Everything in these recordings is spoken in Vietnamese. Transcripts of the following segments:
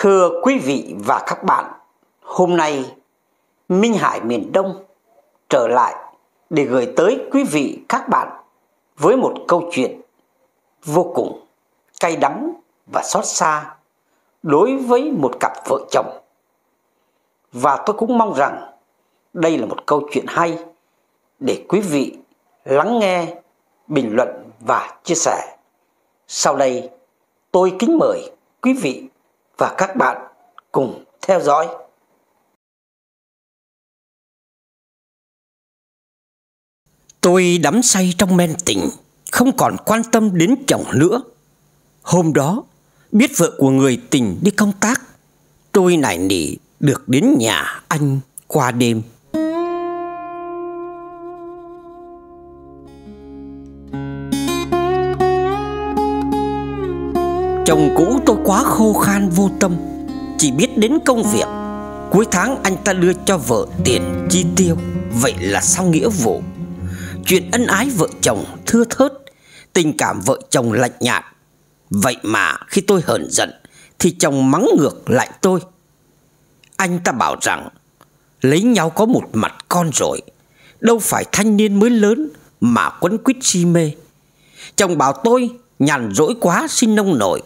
Thưa quý vị và các bạn, hôm nay Minh Hải miền Đông trở lại để gửi tới quý vị các bạn với một câu chuyện vô cùng cay đắng và xót xa đối với một cặp vợ chồng. Và tôi cũng mong rằng đây là một câu chuyện hay để quý vị lắng nghe, bình luận và chia sẻ. Sau đây, tôi kính mời quý vị và các bạn cùng theo dõi. Tôi đắm say trong men tình, không còn quan tâm đến chồng nữa. Hôm đó, biết vợ của người tình đi công tác, tôi nài nỉ được đến nhà anh qua đêm. thank you Chồng cũ tôi quá khô khan vô tâm Chỉ biết đến công việc Cuối tháng anh ta đưa cho vợ tiền chi tiêu Vậy là xong nghĩa vụ Chuyện ân ái vợ chồng thưa thớt Tình cảm vợ chồng lạnh nhạt Vậy mà khi tôi hờn giận Thì chồng mắng ngược lại tôi Anh ta bảo rằng Lấy nhau có một mặt con rồi Đâu phải thanh niên mới lớn Mà quấn quýt si mê Chồng bảo tôi nhàn rỗi quá xin nông nổi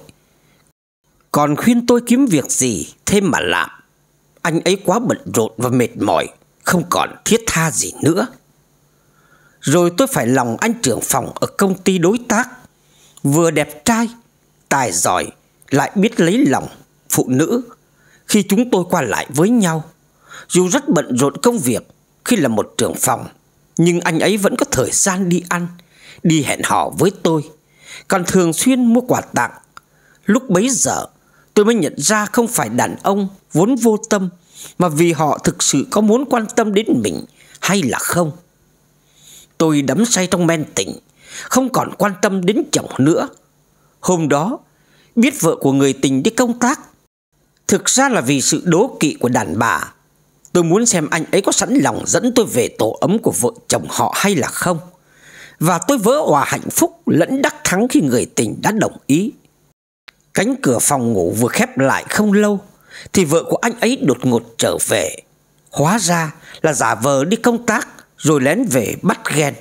còn khuyên tôi kiếm việc gì thêm mà làm Anh ấy quá bận rộn và mệt mỏi Không còn thiết tha gì nữa Rồi tôi phải lòng anh trưởng phòng ở công ty đối tác Vừa đẹp trai Tài giỏi Lại biết lấy lòng Phụ nữ Khi chúng tôi qua lại với nhau Dù rất bận rộn công việc Khi là một trưởng phòng Nhưng anh ấy vẫn có thời gian đi ăn Đi hẹn hò với tôi Còn thường xuyên mua quà tặng Lúc bấy giờ tôi mới nhận ra không phải đàn ông vốn vô tâm mà vì họ thực sự có muốn quan tâm đến mình hay là không tôi đắm say trong men tình không còn quan tâm đến chồng nữa hôm đó biết vợ của người tình đi công tác thực ra là vì sự đố kỵ của đàn bà tôi muốn xem anh ấy có sẵn lòng dẫn tôi về tổ ấm của vợ chồng họ hay là không và tôi vỡ hòa hạnh phúc lẫn đắc thắng khi người tình đã đồng ý Cánh cửa phòng ngủ vừa khép lại không lâu Thì vợ của anh ấy đột ngột trở về Hóa ra là giả vờ đi công tác Rồi lén về bắt ghen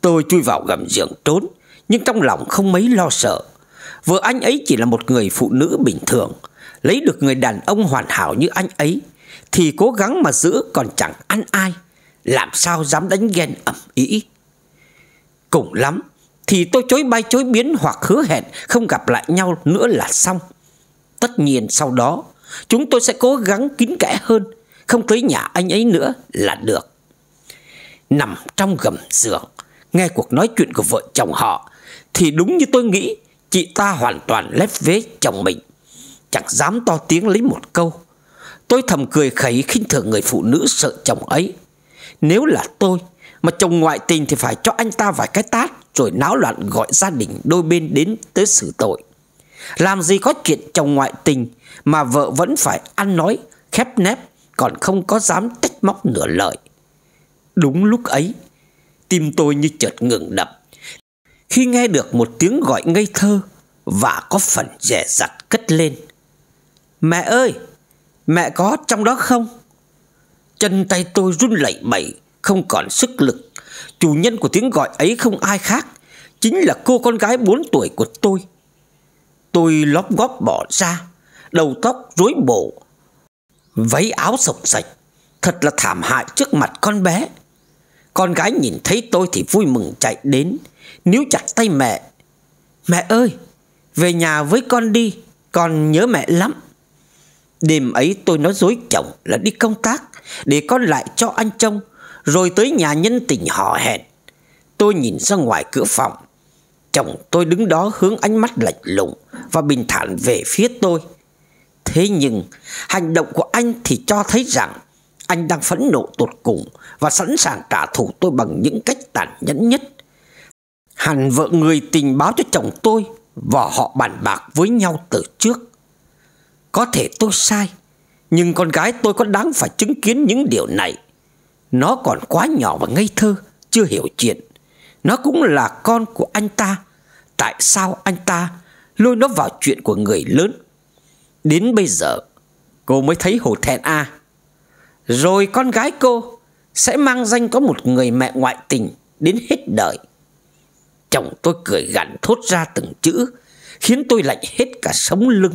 Tôi chui vào gầm giường trốn Nhưng trong lòng không mấy lo sợ Vợ anh ấy chỉ là một người phụ nữ bình thường Lấy được người đàn ông hoàn hảo như anh ấy Thì cố gắng mà giữ còn chẳng ăn ai Làm sao dám đánh ghen ẩm ý Cùng lắm thì tôi chối bay chối biến hoặc hứa hẹn Không gặp lại nhau nữa là xong Tất nhiên sau đó Chúng tôi sẽ cố gắng kín kẽ hơn Không tới nhà anh ấy nữa là được Nằm trong gầm giường Nghe cuộc nói chuyện của vợ chồng họ Thì đúng như tôi nghĩ Chị ta hoàn toàn lép vế chồng mình Chẳng dám to tiếng lấy một câu Tôi thầm cười khẩy khinh thường người phụ nữ sợ chồng ấy Nếu là tôi Mà chồng ngoại tình thì phải cho anh ta vài cái tát rồi náo loạn gọi gia đình đôi bên đến tới xử tội Làm gì có chuyện chồng ngoại tình Mà vợ vẫn phải ăn nói Khép nép Còn không có dám trách móc nửa lời Đúng lúc ấy Tim tôi như chợt ngừng đập Khi nghe được một tiếng gọi ngây thơ Và có phần rẻ rặt cất lên Mẹ ơi Mẹ có trong đó không Chân tay tôi run lẩy bẩy Không còn sức lực Chủ nhân của tiếng gọi ấy không ai khác Chính là cô con gái 4 tuổi của tôi Tôi lóp góp bỏ ra Đầu tóc rối bổ Váy áo sộc sạch Thật là thảm hại trước mặt con bé Con gái nhìn thấy tôi thì vui mừng chạy đến Níu chặt tay mẹ Mẹ ơi Về nhà với con đi Con nhớ mẹ lắm Đêm ấy tôi nói dối chồng là đi công tác Để con lại cho anh trông rồi tới nhà nhân tình họ hẹn. Tôi nhìn ra ngoài cửa phòng. Chồng tôi đứng đó hướng ánh mắt lạnh lùng và bình thản về phía tôi. Thế nhưng, hành động của anh thì cho thấy rằng anh đang phẫn nộ tột cùng và sẵn sàng trả thù tôi bằng những cách tàn nhẫn nhất. Hẳn vợ người tình báo cho chồng tôi và họ bàn bạc với nhau từ trước. Có thể tôi sai, nhưng con gái tôi có đáng phải chứng kiến những điều này nó còn quá nhỏ và ngây thơ Chưa hiểu chuyện Nó cũng là con của anh ta Tại sao anh ta Lôi nó vào chuyện của người lớn Đến bây giờ Cô mới thấy hổ thẹn a à. Rồi con gái cô Sẽ mang danh có một người mẹ ngoại tình Đến hết đời Chồng tôi cười gằn thốt ra từng chữ Khiến tôi lạnh hết cả sống lưng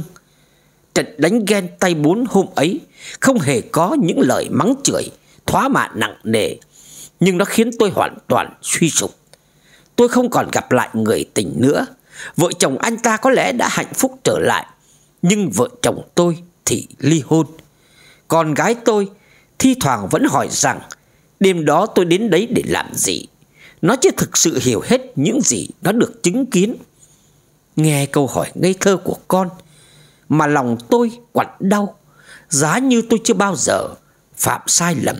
Trận đánh ghen tay bốn hôm ấy Không hề có những lời mắng chửi thóa mãn nặng nề nhưng nó khiến tôi hoàn toàn suy sụp tôi không còn gặp lại người tình nữa vợ chồng anh ta có lẽ đã hạnh phúc trở lại nhưng vợ chồng tôi thì ly hôn con gái tôi thi thoảng vẫn hỏi rằng đêm đó tôi đến đấy để làm gì nó chưa thực sự hiểu hết những gì nó được chứng kiến nghe câu hỏi ngây thơ của con mà lòng tôi quặn đau giá như tôi chưa bao giờ phạm sai lầm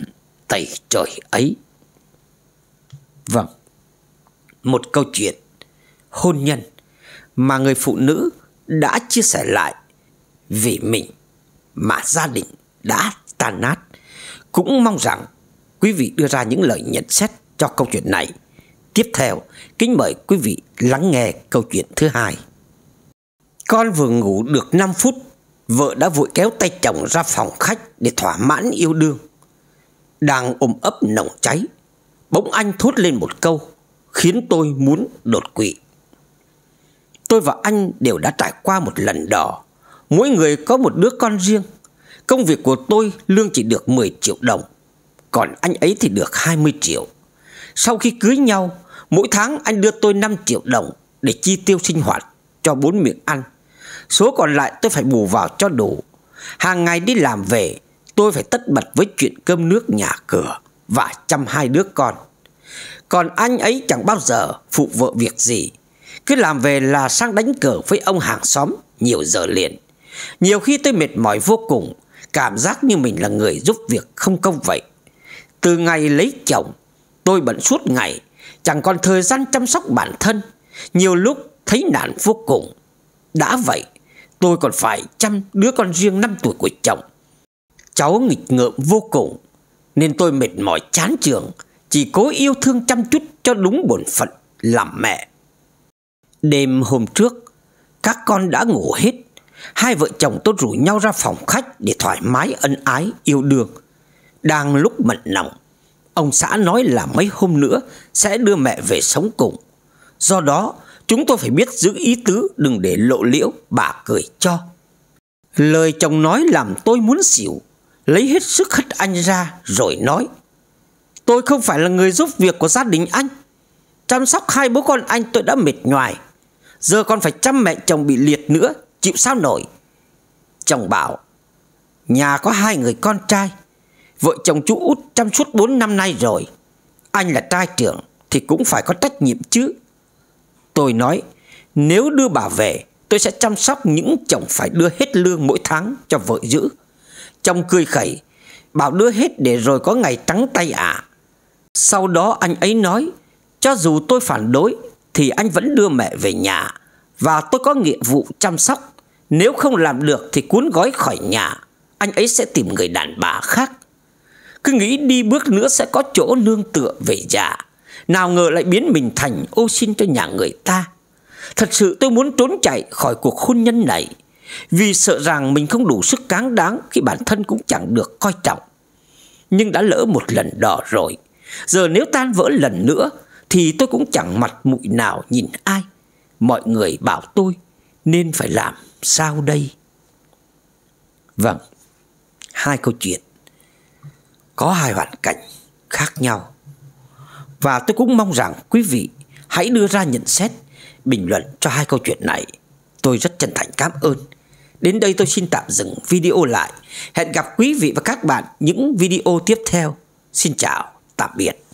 tẩy trời ấy Vâng Một câu chuyện Hôn nhân Mà người phụ nữ đã chia sẻ lại Vì mình Mà gia đình đã tan nát Cũng mong rằng Quý vị đưa ra những lời nhận xét cho câu chuyện này Tiếp theo Kính mời quý vị lắng nghe câu chuyện thứ hai Con vừa ngủ được 5 phút Vợ đã vội kéo tay chồng ra phòng khách Để thỏa mãn yêu đương đang ôm ấp nồng cháy Bỗng anh thốt lên một câu Khiến tôi muốn đột quỵ Tôi và anh đều đã trải qua một lần đỏ Mỗi người có một đứa con riêng Công việc của tôi lương chỉ được 10 triệu đồng Còn anh ấy thì được 20 triệu Sau khi cưới nhau Mỗi tháng anh đưa tôi 5 triệu đồng Để chi tiêu sinh hoạt cho bốn miệng ăn Số còn lại tôi phải bù vào cho đủ Hàng ngày đi làm về tôi phải tất bật với chuyện cơm nước nhà cửa và chăm hai đứa con. Còn anh ấy chẳng bao giờ phụ vợ việc gì. Cứ làm về là sang đánh cờ với ông hàng xóm nhiều giờ liền. Nhiều khi tôi mệt mỏi vô cùng, cảm giác như mình là người giúp việc không công vậy. Từ ngày lấy chồng, tôi bận suốt ngày, chẳng còn thời gian chăm sóc bản thân. Nhiều lúc thấy nản vô cùng. Đã vậy, tôi còn phải chăm đứa con riêng 5 tuổi của chồng Cháu nghịch ngợm vô cùng Nên tôi mệt mỏi chán trường Chỉ cố yêu thương chăm chút cho đúng bổn phận làm mẹ Đêm hôm trước Các con đã ngủ hết Hai vợ chồng tôi rủ nhau ra phòng khách Để thoải mái ân ái yêu đương Đang lúc mận nồng Ông xã nói là mấy hôm nữa Sẽ đưa mẹ về sống cùng Do đó chúng tôi phải biết giữ ý tứ Đừng để lộ liễu bà cười cho Lời chồng nói làm tôi muốn xỉu lấy hết sức hất anh ra rồi nói Tôi không phải là người giúp việc của gia đình anh Chăm sóc hai bố con anh tôi đã mệt nhoài Giờ còn phải chăm mẹ chồng bị liệt nữa Chịu sao nổi Chồng bảo Nhà có hai người con trai Vợ chồng chú út chăm suốt bốn năm nay rồi Anh là trai trưởng Thì cũng phải có trách nhiệm chứ Tôi nói Nếu đưa bà về Tôi sẽ chăm sóc những chồng phải đưa hết lương mỗi tháng cho vợ giữ trong cười khẩy Bảo đưa hết để rồi có ngày trắng tay ạ à. Sau đó anh ấy nói Cho dù tôi phản đối Thì anh vẫn đưa mẹ về nhà Và tôi có nghĩa vụ chăm sóc Nếu không làm được thì cuốn gói khỏi nhà Anh ấy sẽ tìm người đàn bà khác Cứ nghĩ đi bước nữa sẽ có chỗ nương tựa về già Nào ngờ lại biến mình thành ô xin cho nhà người ta Thật sự tôi muốn trốn chạy khỏi cuộc hôn nhân này vì sợ rằng mình không đủ sức cáng đáng khi bản thân cũng chẳng được coi trọng. Nhưng đã lỡ một lần đỏ rồi, giờ nếu tan vỡ lần nữa thì tôi cũng chẳng mặt mũi nào nhìn ai. Mọi người bảo tôi nên phải làm sao đây? Vâng, hai câu chuyện có hai hoàn cảnh khác nhau. Và tôi cũng mong rằng quý vị hãy đưa ra nhận xét, bình luận cho hai câu chuyện này. Tôi rất chân thành cảm ơn Đến đây tôi xin tạm dừng video lại. Hẹn gặp quý vị và các bạn những video tiếp theo. Xin chào, tạm biệt.